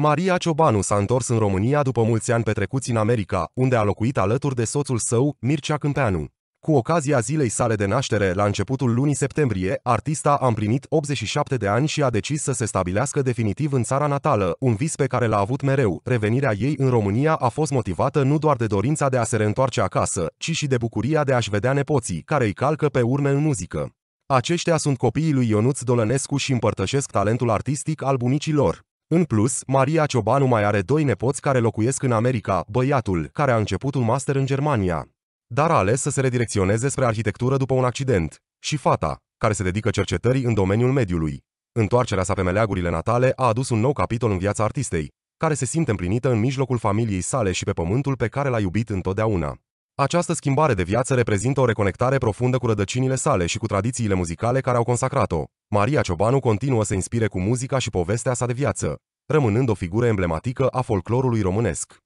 Maria Ciobanu s-a întors în România după mulți ani petrecuți în America, unde a locuit alături de soțul său, Mircea Câmpeanu. Cu ocazia zilei sale de naștere, la începutul lunii septembrie, artista a împlinit 87 de ani și a decis să se stabilească definitiv în țara natală, un vis pe care l-a avut mereu. Revenirea ei în România a fost motivată nu doar de dorința de a se reîntoarce acasă, ci și de bucuria de a-și vedea nepoții, care îi calcă pe urme în muzică. Aceștia sunt copiii lui Ionuț Dolănescu și împărtășesc talentul artistic al bunicilor. În plus, Maria Ciobanu mai are doi nepoți care locuiesc în America, băiatul, care a început un master în Germania, dar a ales să se redirecționeze spre arhitectură după un accident, și fata, care se dedică cercetării în domeniul mediului. Întoarcerea sa pe meleagurile natale a adus un nou capitol în viața artistei, care se simte împlinită în mijlocul familiei sale și pe pământul pe care l-a iubit întotdeauna. Această schimbare de viață reprezintă o reconectare profundă cu rădăcinile sale și cu tradițiile muzicale care au consacrat-o, Maria Ciobanu continuă să inspire cu muzica și povestea sa de viață, rămânând o figură emblematică a folclorului românesc.